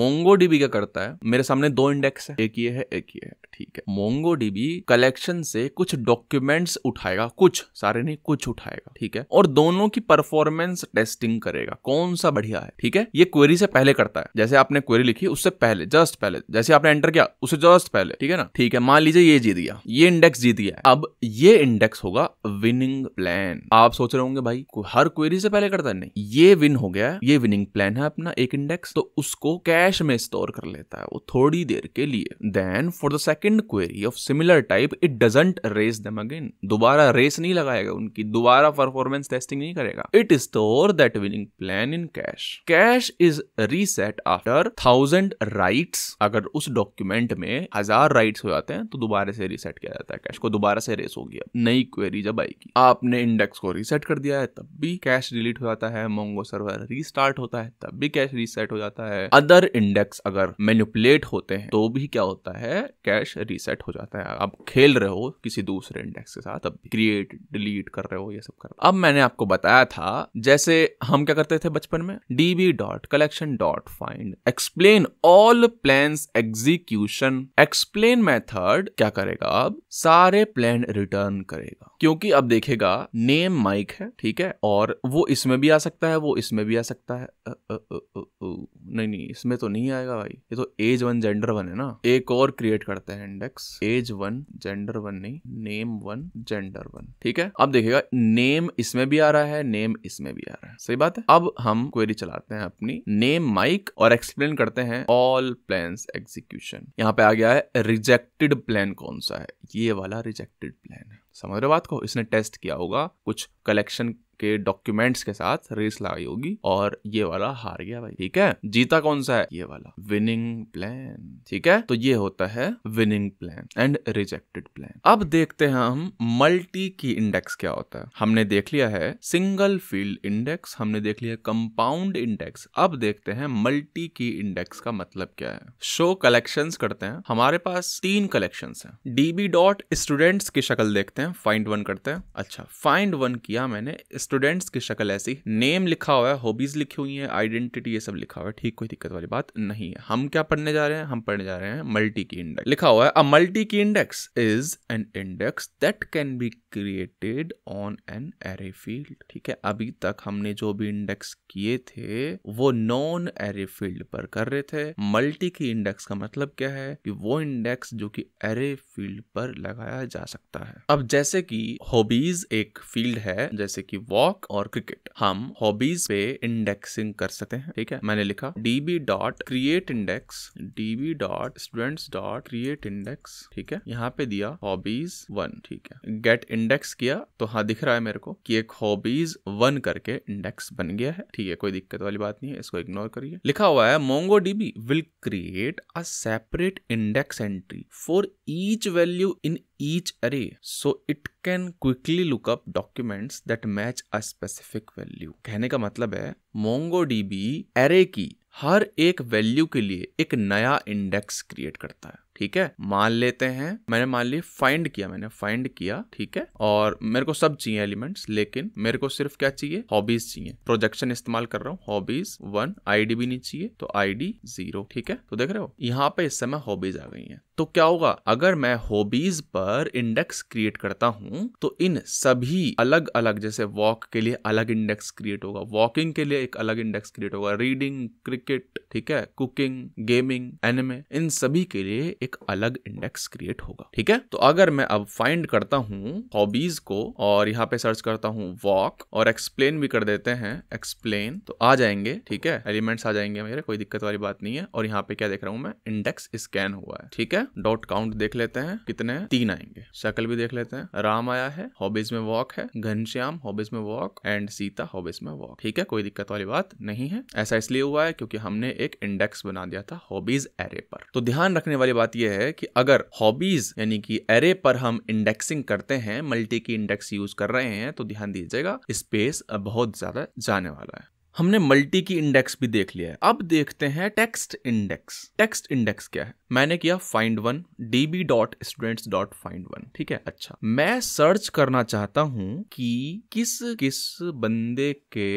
A: MongoDB क्या करता है मेरे सामने दो इंडेक्स है एक ये है एक ये है ठीक है MongoDB कलेक्शन से कुछ डॉक्यूमेंट्स उठाएगा कुछ सारे नहीं कुछ उठाएगा ठीक है और दोनों की परफॉर्मेंस टेस्टिंग करेगा कौन सा बढ़िया है ठीक है ये क्वेरी से पहले करता है जैसे आपने क्वेरी लिखी उससे पहले जस्ट पहले जैसे आपने एंटर किया उससे जस्ट पहले ठीक है ना ठीक है मान लीजिए ये जीत गया ये इंडेक्स जीत गया अब ये इंडेक्स होगा विनिंग प्लान आप सोच रहे होंगे भाई हर क्वेरी से पहले करता है नहीं ये विन हो गया ये विनिंग प्लान है अपना एक इंडेक्स तो उसको कैश में स्टोर कर लेता है वो थोड़ी देर के लिए then for the second query of similar type it doesn't race them again दोबारा रेस नहीं लगाएगा उनकी दोबारा परफॉर्मेंस टेस्टिंग नहीं करेगा it store that winning plan in cache cache is reset after thousand right अगर उस डॉक्यूमेंट में हजार राइट हो जाते हैं तो दोबारा से रीसेट किया जाता है कैश को दोबारा से रेस हो गया नई क्वेरी जब आएगी आपने इंडेक्स को रीसेट कर दिया है तब भी कैश डिलीट हो जाता है मोंगो सर्वर रीस्टार्ट होता है तब भी कैश रीसेट हो जाता है अदर इंडेक्स अगर मैनिपुलेट होते हैं तो भी क्या होता है कैश रीसेट हो जाता है आप खेल रहे हो किसी दूसरे इंडेक्स के साथ अब क्रिएट डिलीट कर रहे हो ये सब कर अब मैंने आपको बताया था जैसे हम क्या करते थे बचपन में DB dot collection dot find explain all plan execution explain method क्या करेगा अब सारे प्लान रिटर्न करेगा क्योंकि अब देखेगा नेम माइक है ठीक है और वो इसमें भी आ सकता है वो इसमें भी आ सकता है अ, अ, अ, नहीं नहीं इसमें तो नहीं आएगा भाई ये तो एज वन जेंडर वन है ना एक और क्रिएट करते हैं index age one gender one नहीं नेम वन जेंडर वन ठीक है अब देखेगा नेम इसमें भी आ रहा है नेम इसमें भी आ रहा है सही बात है अब हम क्वेरी चलाते हैं अपनी नेम माइक और एक्सप्लेन करते हैं ऑल प्लान एग्जीक्यूशन यहाँ पे आ गया है रिजेक्टेड प्लान कौन सा है ये वाला रिजेक्टेड प्लान है समुद्रवाद को इसने टेस्ट किया होगा कुछ कलेक्शन के डॉक्यूमेंट्स के साथ रेस लगाई होगी और ये वाला हार गया भाई ठीक है जीता कौन सा है ये वाला विनिंग प्लान ठीक है तो ये होता है winning plan and rejected plan अब देखते हैं हम मल्टी की इंडेक्स क्या होता है हमने देख लिया है सिंगल फील्ड इंडेक्स हमने देख लिया कंपाउंड इंडेक्स अब देखते हैं मल्टी की इंडेक्स का मतलब क्या है शो कलेक्शन करते हैं हमारे पास तीन कलेक्शन है डीबी डॉट स्टूडेंट्स की शक्ल देखते हैं फाइंड वन करते हैं अच्छा फाइंड वन किया मैंने स्टूडेंट्स की शक्ल ऐसी नेम लिखा हुआ है हॉबीज लिखी हुई है आइडेंटिटी ये सब लिखा हुआ है ठीक कोई दिक्कत वाली बात नहीं है हम क्या पढ़ने जा रहे हैं हम पढ़ने जा रहे हैं मल्टी की इंडेक्स लिखा हुआ है a multi key index is an index that can be created on an array field ठीक है अभी तक हमने जो भी इंडेक्स किए थे वो नॉन एरे फील्ड पर कर रहे थे मल्टी की इंडेक्स का मतलब क्या है कि वो इंडेक्स जो कि एरे फील्ड पर लगाया जा सकता है अब जैसे कि हॉबीज एक फील्ड है जैसे कि वॉक और क्रिकेट हम हॉबीज पे इंडेक्सिंग कर सकते हैं ठीक है मैंने लिखा D B dot create index D B dot students dot create index ठीक है यहाँ पे दिया हॉबीज वन ठीक है गेट इंडेक्स किया तो हाँ दिख रहा है मेरे को कि एक हॉबीज वन करके इंडेक्स बन गया है ठीक है कोई दिक्कत वाली बात नहीं है इसको इग्नोर करिए लिखा हुआ है Mongo DB will create a separate index entry for each value in each array so it can quickly look up documents that match a specific value कहने का मतलब है MongoDB array की हर एक वैल्यू के लिए एक नया इंडेक्स क्रिएट करता है ठीक है मान लेते हैं मैंने मान ली फाइंड किया मैंने फाइंड किया ठीक है और मेरे को सब चाहिए एलिमेंट्स लेकिन मेरे को सिर्फ क्या चाहिए हॉबीज चाहिए प्रोजेक्शन इस्तेमाल कर रहा हूँ हॉबीज वन आईडी भी नहीं चाहिए तो आईडी जीरो ठीक है तो देख रहे हो यहाँ पे इस समय हॉबीज आ गई है तो क्या होगा अगर मैं हॉबीज पर इंडेक्स क्रिएट करता हूं तो इन सभी अलग अलग जैसे वॉक के लिए अलग इंडेक्स क्रिएट होगा वॉकिंग के लिए एक अलग इंडेक्स क्रिएट होगा रीडिंग क्रिकेट ठीक है कुकिंग गेमिंग एनिमे इन सभी के लिए एक अलग इंडेक्स क्रिएट होगा ठीक है तो अगर मैं अब फाइंड करता हूँ हॉबीज को और यहाँ पे सर्च करता हूँ वॉक और एक्सप्लेन भी कर देते हैं एक्सप्लेन तो आ जाएंगे ठीक है एलिमेंट्स आ जाएंगे मेरे कोई दिक्कत वाली बात नहीं है और यहाँ पे क्या देख रहा हूँ मैं इंडेक्स स्कैन हुआ है ठीक है डॉट काउंट देख लेते हैं कितने तीन आएंगे शकल भी देख लेते हैं राम आया है हॉबीज में वॉक है घनश्याम हॉबीज में वॉक एंड सीता हॉबीज में वॉक ठीक है कोई दिक्कत वाली बात नहीं है ऐसा इसलिए हुआ है क्योंकि हमने एक इंडेक्स बना दिया था हॉबीज एरे पर तो ध्यान रखने वाली बात यह है कि अगर हॉबीज यानी कि एरे पर हम इंडेक्सिंग करते हैं मल्टी की इंडेक्स यूज कर रहे हैं तो ध्यान दीजिएगा स्पेस बहुत ज्यादा जाने वाला है हमने मल्टी की इंडेक्स भी देख लिया है अब देखते हैं टेक्स्ट इंडेक्स टेक्स्ट इंडेक्स क्या है मैंने किया find one DB dot students dot find one ठीक है अच्छा मैं सर्च करना चाहता हूं कि किस किस बंदे के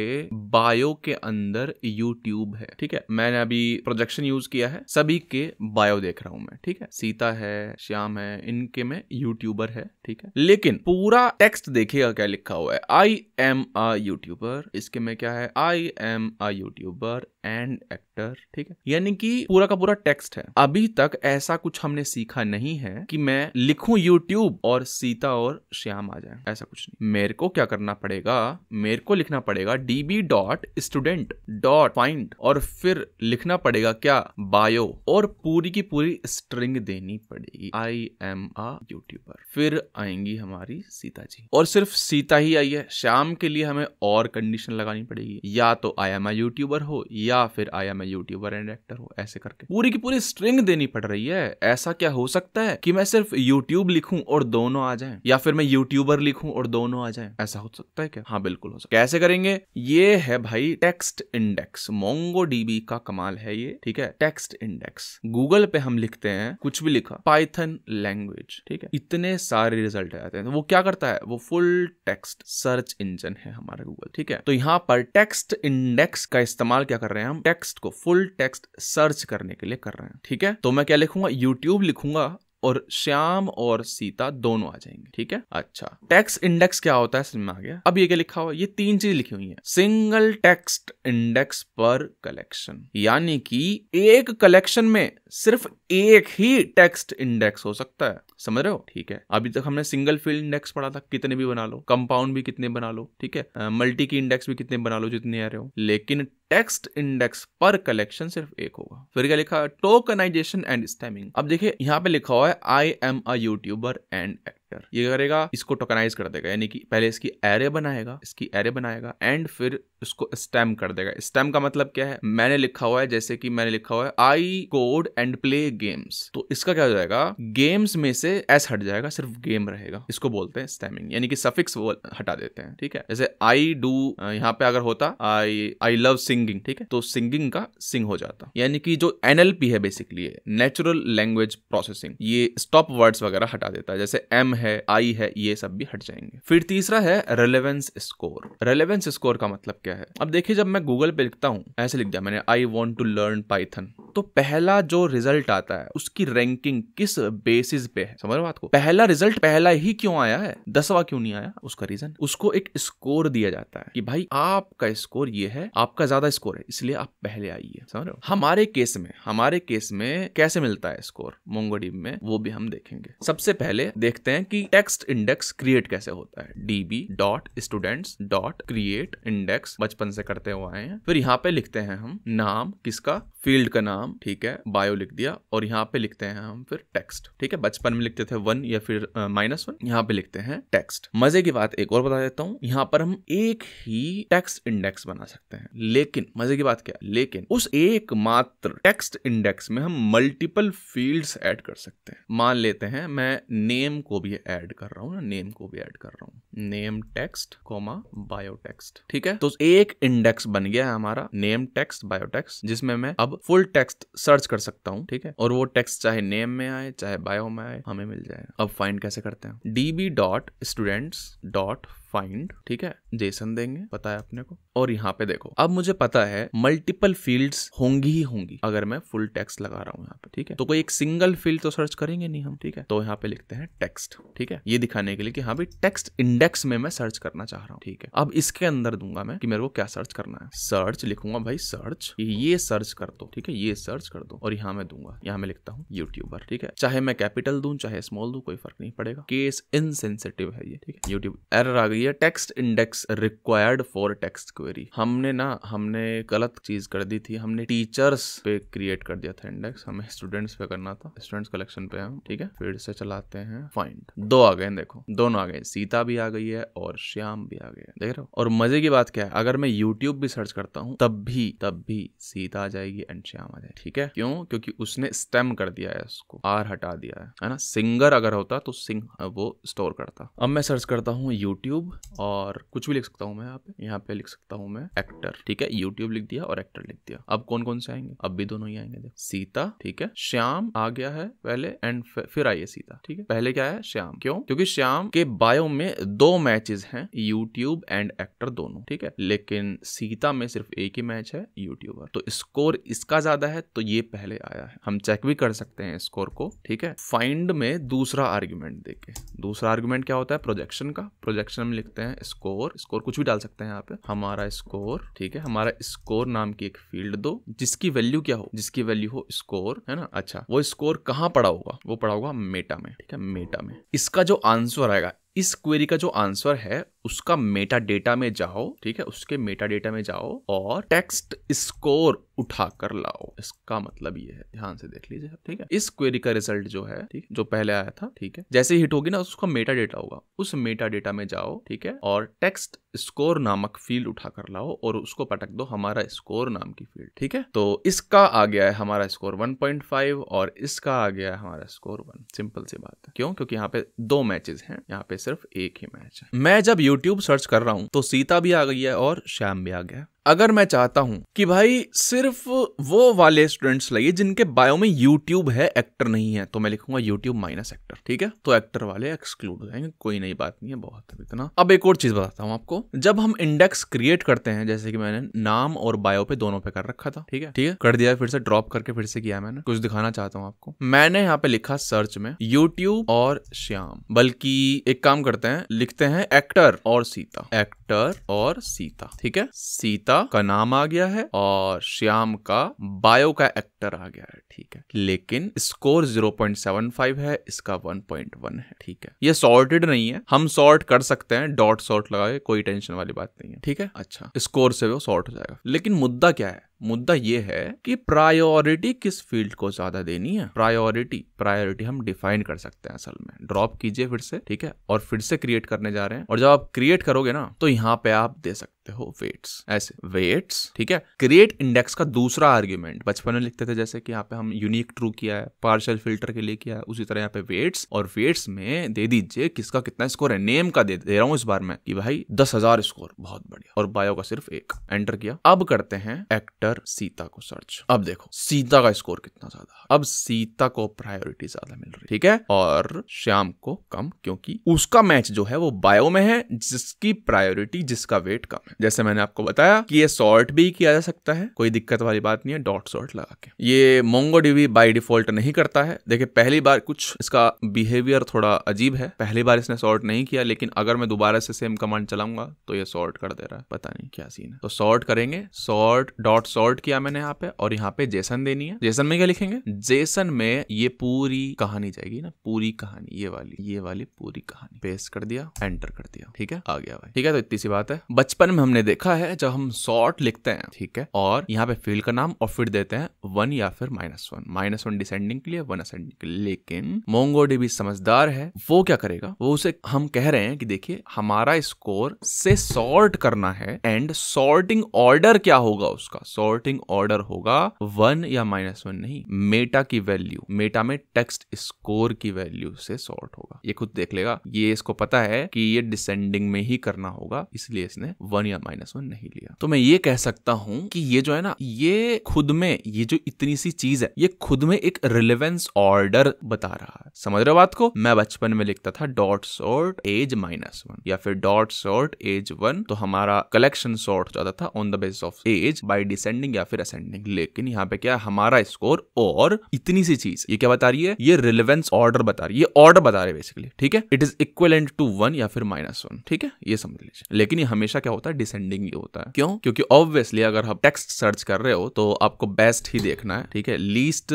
A: बायो के अंदर यूट्यूब है ठीक है मैंने अभी प्रोजेक्शन यूज किया है सभी के बायो देख रहा हूं मैं ठीक है सीता है श्याम है इनके में यूट्यूबर है ठीक है लेकिन पूरा टेक्स्ट देखिएगा क्या लिखा हुआ है आई एम अ यूट्यूबर इसके में क्या है I am a YouTuber and actor ठीक है यानी कि पूरा का पूरा टेक्स्ट है अभी तक ऐसा कुछ हमने सीखा नहीं है कि मैं लिखूं यूट्यूब और सीता और श्याम आ जाए ऐसा कुछ नहीं मेरे को क्या करना पड़ेगा मेरे को लिखना पड़ेगा DB dot student dot find और फिर लिखना पड़ेगा क्या बायो और पूरी की पूरी स्ट्रिंग देनी पड़ेगी आई एम अ यूट्यूबर फिर आएंगी हमारी सीता जी और सिर्फ सीता ही आई है श्याम के लिए हमें और कंडीशन लगानी पड़ेगी या तो आई एम आई यूट्यूबर हो या फिर I am I YouTuber and actor हो ऐसे करके पूरी की पूरी स्ट्रिंग देनी पड़ रही है ऐसा क्या हो सकता है कि मैं सिर्फ यूट्यूब लिखूं और दोनों आ जाए या फिर मैं यूट्यूबर लिखूं और दोनों आ जाए ऐसा हो सकता है क्या हाँ बिल्कुल हो सकता कैसे करेंगे ये है भाई टेक्स्ट इंडेक्स मोंगो डीबी का कमाल है ये ठीक है टेक्स्ट इंडेक्स गूगल पे हम लिखते हैं कुछ भी लिखा पाइथन लैंग्वेज ठीक है इतने सारे रिजल्ट आते हैं तो वो क्या करता है वो फुल टेक्स्ट सर्च इंजन है हमारा गूगल ठीक है तो यहाँ पर टेक्स्ट इंडेक्स का इस्तेमाल क्या कर रहे हैं हम टेक्स्ट को फुल टेक्स्ट सर्च करने के लिए कर रहे हैं ठीक है तो मैं क्या लिखूंगा यूट्यूब लिखूंगा और श्याम और सीता दोनों आ जाएंगे ठीक है अच्छा टैक्स इंडेक्स क्या होता है आ गया अब ये क्या लिखा हुआ ये तीन चीज लिखी हुई है सिंगल टैक्स इंडेक्स पर कलेक्शन यानी कि एक कलेक्शन में सिर्फ एक ही टेक्स्ट इंडेक्स हो सकता है समझ रहे हो ठीक है अभी तक हमने सिंगल फील्ड इंडेक्स पढ़ा था कितने भी बना लो कंपाउंड भी कितने बना लो ठीक है मल्टी की इंडेक्स भी कितने बना लो जितने आ रहे हो लेकिन टेक्स्ट इंडेक्स पर कलेक्शन सिर्फ एक होगा फिर क्या लिखा है टोकनाइजेशन एंड स्टेमिंग अब देखिए यहाँ पे लिखा हुआ है I am a YouTuber and यार ये करेगा इसको टोकनाइज कर देगा यानी कि पहले इसकी एरे बनाएगा इसकी एरे बनाएगा एंड फिर इसको स्टेम कर देगा स्टेम का मतलब क्या है मैंने लिखा हुआ है जैसे कि मैंने लिखा हुआ है I code and play games तो इसका क्या हो जाएगा गेम्स में से एस हट जाएगा सिर्फ गेम रहेगा इसको बोलते हैं स्टेमिंग यानी कि सफिक्स वो हटा देते हैं ठीक है जैसे आई डू यहाँ पे अगर होता आई आई लव सिंगिंग ठीक है तो सिंगिंग का सिंग हो जाता यानी कि जो एनएलपी है बेसिकली नेचुरल लैंग्वेज प्रोसेसिंग ये स्टॉप वर्ड्स वगैरह हटा देता है जैसे एम है आई है ये सब भी हट जाएंगे फिर तीसरा है रेलेवेंस स्कोर रेलेवेंस स्कोर का मतलब क्या है अब देखिए जब मैं गूगल पे लिखता हूँ ऐसे लिख दिया मैंने I want to learn Python तो पहला जो रिजल्ट आता है उसकी रैंकिंग किस बेसिस पे है समझ बात को पहला रिजल्ट पहला ही क्यों आया है दसवा क्यों नहीं आया उसका रीजन उसको एक स्कोर दिया जाता है कि भाई आपका स्कोर ये है आपका ज्यादा स्कोर है इसलिए आप पहले आइए समझ रहे हो हमारे केस में हमारे केस में कैसे मिलता है स्कोर मोंगोडीब में वो भी हम देखेंगे सबसे पहले देखते हैं कि टेक्स्ट इंडेक्स क्रिएट कैसे होता है D B dot students dot create index बचपन से करते हुए आए हैं फिर यहाँ पे लिखते हैं हम नाम किसका फील्ड का नाम ठीक है बायो लिख दिया और यहाँ पे लिखते हैं हम फिर टेक्स्ट ठीक है बचपन में लिखते थे वन या फिर माइनस वन यहाँ पे लिखते हैं टेक्स्ट मजे की बात एक और बता देता हूँ यहाँ पर हम एक ही टेक्स्ट इंडेक्स बना सकते हैं लेकिन मजे की बात क्या लेकिन उस एक मात्र टेक्स्ट इंडेक्स में हम मल्टीपल फील्ड एड कर सकते हैं मान लेते हैं मैं नेम को भी ऐड कर रहा हूँ ना नेम को भी ऐड कर रहा हूँ name text comma bio text ठीक है तो, तो एक इंडेक्स बन गया है हमारा नेम टेक्स्ट बायो टेक्स्ट जिसमें मैं अब फुल टेक्स्ट सर्च कर सकता हूँ ठीक है और वो टेक्स्ट चाहे नेम में आए चाहे बायो में आए हमें मिल जाएगा अब फाइंड कैसे करते हैं DB dot students dot find ठीक है जेसन देंगे पता है अपने को और यहाँ पे देखो अब मुझे पता है मल्टीपल फील्ड होंगी ही होंगी अगर मैं फुल टेक्स्ट लगा रहा हूँ यहाँ पे ठीक है तो कोई एक सिंगल फील्ड तो सर्च करेंगे नहीं हम ठीक है तो यहाँ पे लिखते हैं टेक्स्ट ठीक है ये दिखाने के लिए कि हाँ भाई टेक्स्ट इंडेक्स में मैं सर्च करना चाह रहा हूँ ठीक है अब इसके अंदर दूंगा मैं कि मेरे को क्या सर्च करना है सर्च लिखूंगा भाई सर्च ये सर्च कर दो ठीक है ये सर्च कर दो और यहाँ मैं दूंगा यहाँ मैं लिखता हूँ यूट्यूबर ठीक है चाहे मैं कैपिटल दू चाहे स्मॉल दू कोई फर्क नहीं पड़ेगा केस इनसेंसिटिव है ये ठीक है यूट्यूब एरर आ गई रही है text index required for text query हमने ना हमने गलत चीज कर दी थी हमने टीचर्स पे क्रिएट कर दिया था इंडेक्स हमें स्टूडेंट्स पे करना था स्टूडेंट्स कलेक्शन पे हम ठीक है फिर से चलाते हैं फाइंड दो आ गए देखो दोनों आ गए सीता भी आ गई है और श्याम भी आ गए देख रहे हो और मजे की बात क्या है अगर मैं यूट्यूब भी सर्च करता हूँ तब भी तब भी सीता आ जाएगी एंड श्याम आ जाएगी ठीक है क्यों क्योंकि उसने स्टेम कर दिया है उसको आर हटा दिया है ना सिंगर अगर होता तो सिंह वो स्टोर करता अब मैं सर्च करता हूँ यूट्यूब यूट्यूब और कुछ भी लिख सकता हूँ मैं यहाँ पे यहाँ पे लिख सकता हूँ मैं एक्टर ठीक है यूट्यूब लिख दिया और एक्टर लिख दिया अब कौन कौन से आएंगे अब भी दोनों ही आएंगे देख सीता ठीक है श्याम आ गया है पहले एंड फिर आई है सीता ठीक है पहले क्या है श्याम क्यों क्योंकि श्याम के बायो में दो मैचेस हैं यूट्यूब एंड एक्टर दोनों ठीक है लेकिन सीता में सिर्फ एक ही मैच है यूट्यूबर तो स्कोर इसका ज्यादा है तो ये पहले आया है हम चेक भी कर सकते हैं स्कोर को ठीक है फाइंड में दूसरा आर्ग्यूमेंट देके दूसरा आर्ग्यूमेंट क्या होता है प्रोजेक्शन का प्रोजेक्शन में लिखते हैं स्कोर स्कोर कुछ भी डाल सकते हैं यहाँ पे हमारा स्कोर ठीक है हमारा स्कोर नाम की एक फील्ड दो जिसकी वैल्यू क्या हो जिसकी वैल्यू हो स्कोर है ना अच्छा वो स्कोर कहाँ पड़ा होगा वो पड़ा होगा मेटा में ठीक है मेटा में इसका जो आंसर आएगा इस क्वेरी का जो आंसर है उसका मेटा डेटा में जाओ ठीक है उसके मेटा डेटा में जाओ और टेक्स्ट स्कोर उठा कर लाओ इसका मतलब ये है ध्यान से देख लीजिए ठीक है इस क्वेरी का रिजल्ट जो है ठीक जो पहले आया था ठीक है जैसे हिट होगी ना उसका मेटा डेटा होगा उस मेटा डेटा में जाओ ठीक है और टेक्स्ट स्कोर नामक फील्ड उठा कर लाओ और उसको पटक दो हमारा स्कोर नाम की फील्ड ठीक है तो इसका आ गया है हमारा स्कोर 1.5 और इसका आ गया है हमारा स्कोर 1 सिंपल सी बात है क्यों क्योंकि यहाँ पे दो मैचेस हैं यहाँ पे सिर्फ एक ही मैच है मैं जब यूट्यूब सर्च कर रहा हूँ तो सीता भी आ गई है और श्याम भी आ गया अगर मैं चाहता हूं कि भाई सिर्फ वो वाले स्टूडेंट्स लगे जिनके बायो में यूट्यूब है एक्टर नहीं है तो मैं लिखूंगा यूट्यूब माइनस एक्टर ठीक है तो एक्टर वाले एक्सक्लूड हो जाएंगे कोई नई बात नहीं है बहुत है इतना अब एक और चीज बताता हूँ आपको जब हम इंडेक्स क्रिएट करते हैं जैसे कि मैंने नाम और बायो पे दोनों पे कर रखा था ठीक है ठीक है कर दिया फिर से ड्रॉप करके फिर से किया मैंने कुछ दिखाना चाहता हूँ आपको मैंने यहाँ पे लिखा सर्च में यूट्यूब और श्याम बल्कि एक काम करते हैं लिखते हैं एक्टर और सीता एक्टर डॉक्टर और सीता ठीक है सीता का नाम आ गया है और श्याम का बायो का एक्टर आ गया है ठीक है लेकिन स्कोर 0.75 है इसका 1.1 है ठीक है ये सॉर्टेड नहीं है हम सॉर्ट कर सकते हैं डॉट सॉर्ट के कोई टेंशन वाली बात नहीं है ठीक है अच्छा स्कोर से वो सॉर्ट हो जाएगा लेकिन मुद्दा क्या है मुद्दा ये है कि प्रायोरिटी किस फील्ड को ज्यादा देनी है प्रायोरिटी प्रायोरिटी हम डिफाइन कर सकते हैं असल में ड्रॉप कीजिए फिर से ठीक है और फिर से क्रिएट करने जा रहे हैं और जब आप क्रिएट करोगे ना तो यहाँ पे आप दे सकते सकते हो वेट्स ऐसे वेट्स ठीक है क्रिएट इंडेक्स का दूसरा आर्ग्यूमेंट बचपन में लिखते थे जैसे कि यहाँ पे हम यूनिक ट्रू किया है पार्शल फिल्टर के लिए किया है उसी तरह यहाँ पे वेट्स और वेट्स में दे दीजिए किसका कितना स्कोर है नेम का दे, दे रहा हूँ इस बार में कि भाई दस हजार स्कोर बहुत बढ़िया और बायो का सिर्फ एक एंटर किया अब करते हैं एक्टर सीता को सर्च अब देखो सीता का स्कोर कितना ज्यादा अब सीता को प्रायोरिटी ज्यादा मिल रही ठीक है और श्याम को कम क्योंकि उसका मैच जो है वो बायो में है जिसकी प्रायोरिटी जिसका वेट कम है जैसे मैंने आपको बताया कि ये सॉर्ट भी किया जा सकता है कोई दिक्कत वाली बात नहीं है डॉट सॉर्ट लगा के ये मोंगो डीवी बाई डिफॉल्ट नहीं करता है देखिए पहली बार कुछ इसका बिहेवियर थोड़ा अजीब है पहली बार इसने सॉर्ट नहीं किया लेकिन अगर मैं दोबारा से सेम कमांड चलाऊंगा तो ये सॉर्ट कर दे रहा है पता नहीं क्या सीन है तो सॉर्ट करेंगे सॉर्ट डॉट सॉर्ट किया मैंने यहाँ पे और यहाँ पे जेसन देनी है जेसन में क्या लिखेंगे जेसन में ये पूरी कहानी जाएगी ना पूरी कहानी ये वाली ये वाली पूरी कहानी पेस्ट कर दिया एंटर कर दिया ठीक है आ गया भाई ठीक है तो इतनी सी बात है बचपन में में हमने देखा है जब हम सॉर्ट लिखते हैं ठीक है और यहाँ पे फील्ड का नाम और फिर देते हैं वन या फिर minus one minus one descending के लिए वन असेंडिंग के लिए लेकिन मोंगो डीबी समझदार है वो क्या करेगा वो उसे हम कह रहे हैं कि देखिए हमारा स्कोर से सॉर्ट करना है एंड सॉर्टिंग ऑर्डर क्या होगा उसका सॉर्टिंग ऑर्डर होगा वन या माइनस वन नहीं मेटा की वैल्यू मेटा में टेक्स्ट स्कोर की वैल्यू से सॉर्ट होगा ये खुद देख लेगा ये इसको पता है कि ये डिसेंडिंग में ही करना होगा इसलिए इसने वन या माइनस वन नहीं लिया तो मैं ये कह सकता हूँ कि ये जो है ना ये खुद में ये जो इतनी सी चीज है ये खुद में एक रिलेवेंस ऑर्डर बता रहा है समझ रहे हो बात को मैं बचपन में लिखता था dot sort age minus one या फिर डॉट सॉर्ट एज वन तो हमारा कलेक्शन सॉर्ट जाता था on the basis of age by descending या फिर असेंडिंग लेकिन यहाँ पे क्या हमारा स्कोर और इतनी सी चीज ये क्या बता रही है ये रिलेवेंस ऑर्डर बता रही है ये ऑर्डर बता रहे बेसिकली ठीक है it is equal to one या फिर माइनस वन ठीक है ये समझ लीजिए लेकिन ये हमेशा क्या होता है डिसेंडिंग ही होता है क्यों क्योंकि ऑब्वियसली अगर आप टेक्स्ट सर्च कर रहे हो तो आपको बेस्ट ही देखना है ठीक है लीस्ट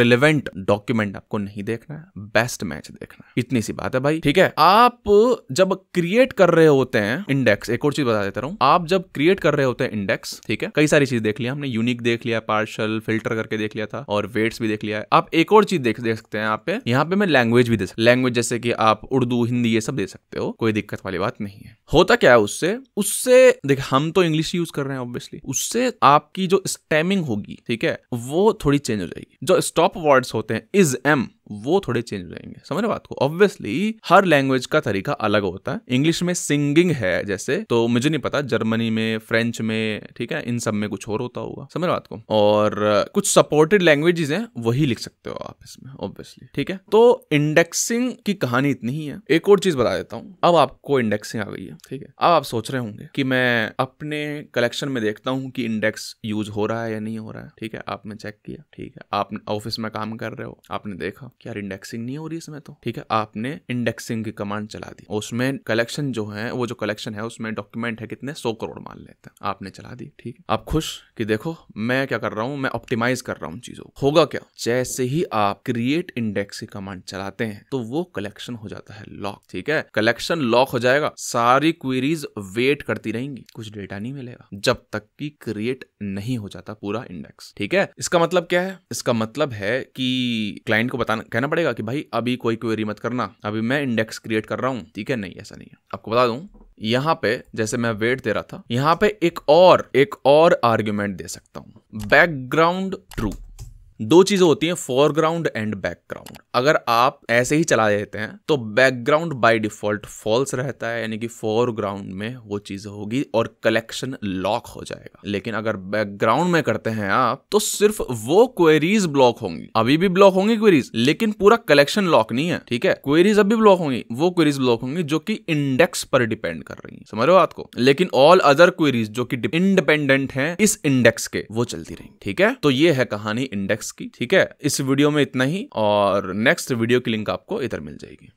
A: रिलेवेंट डॉक्यूमेंट आपको नहीं देखना है बेस्ट मैच देखना है इतनी सी बात है भाई ठीक है आप जब क्रिएट कर रहे होते हैं इंडेक्स एक और चीज बता देता हूँ आप जब क्रिएट कर रहे होते हैं इंडेक्स ठीक है कई सारी चीज देख लिया हमने यूनिक देख लिया पार्शल फिल्टर करके देख लिया था और वेट्स भी देख लिया है आप एक और चीज देख देख सकते हैं आप पे यहाँ पे मैं लैंग्वेज भी दे सकता लैंग्वेज जैसे कि आप उर्दू हिंदी ये सब दे सकते हो कोई दिक्कत वाली बात नहीं है होता क्या है उससे उससे देख हम तो इंग्लिश यूज कर रहे हैं ऑब्वियसली उससे आपकी जो स्टेमिंग होगी ठीक है वो थोड़ी चेंज हो जाएगी जो स्टॉप वर्ड्स होते हैं इज एम वो थोड़े चेंज हो जाएंगे समझ रहे बात को ऑब्वियसली हर लैंग्वेज का तरीका अलग होता है इंग्लिश में सिंगिंग है जैसे तो मुझे नहीं पता जर्मनी में फ्रेंच में ठीक है इन सब में कुछ और होता होगा समझ बात को और कुछ सपोर्टेड लैंग्वेजेस हैं वही लिख सकते हो आप इसमें ऑब्वियसली ठीक है तो इंडेक्सिंग की कहानी इतनी ही है एक और चीज बता देता हूँ अब आपको इंडेक्सिंग आ गई है ठीक है अब आप सोच रहे होंगे कि मैं अपने कलेक्शन में देखता हूँ कि इंडेक्स यूज हो रहा है या नहीं हो रहा है ठीक है आपने चेक किया ठीक है आप ऑफिस में काम कर रहे हो आपने देखा यार इंडेक्सिंग नहीं हो रही इसमें तो ठीक है आपने इंडेक्सिंग की कमांड चला दी उसमें कलेक्शन जो है वो जो कलेक्शन है उसमें डॉक्यूमेंट है कितने सौ करोड़ मान लेते हैं आपने चला दी ठीक है आप खुश कि देखो मैं क्या कर रहा हूँ मैं ऑप्टिमाइज कर रहा हूँ चीजों होगा क्या जैसे ही आप क्रिएट इंडेक्स की कमांड चलाते हैं तो वो कलेक्शन हो जाता है लॉक ठीक है कलेक्शन लॉक हो जाएगा सारी क्वेरीज वेट करती रहेंगी कुछ डेटा नहीं मिलेगा जब तक कि क्रिएट नहीं हो जाता पूरा इंडेक्स ठीक है इसका मतलब क्या है इसका मतलब है कि क्लाइंट को बताना कहना पड़ेगा कि भाई अभी कोई क्वेरी मत करना अभी मैं इंडेक्स क्रिएट कर रहा हूँ ठीक है नहीं ऐसा नहीं है आपको बता दू यहाँ पे जैसे मैं वेट दे रहा था यहाँ पे एक और एक और आर्ग्यूमेंट दे सकता हूँ बैकग्राउंड ट्रू दो चीजें होती हैं फोरग्राउंड एंड बैकग्राउंड अगर आप ऐसे ही चला देते हैं तो बैकग्राउंड बाय डिफॉल्ट फॉल्स रहता है यानी कि फोरग्राउंड में वो चीज होगी और कलेक्शन लॉक हो जाएगा लेकिन अगर बैकग्राउंड में करते हैं आप तो सिर्फ वो क्वेरीज ब्लॉक होंगी अभी भी ब्लॉक होंगी क्वेरीज लेकिन पूरा कलेक्शन लॉक नहीं है ठीक है क्वेरीज अभी ब्लॉक होंगी वो क्वेरीज ब्लॉक होंगी जो की इंडेक्स पर डिपेंड कर रही है समझ रहे हो बात को लेकिन ऑल अदर क्वेरीज जो की इंडिपेंडेंट है इस इंडेक्स के वो चलती रही ठीक है तो ये है कहानी इंडेक्स की ठीक है इस वीडियो में इतना ही और नेक्स्ट वीडियो की लिंक आपको इधर मिल जाएगी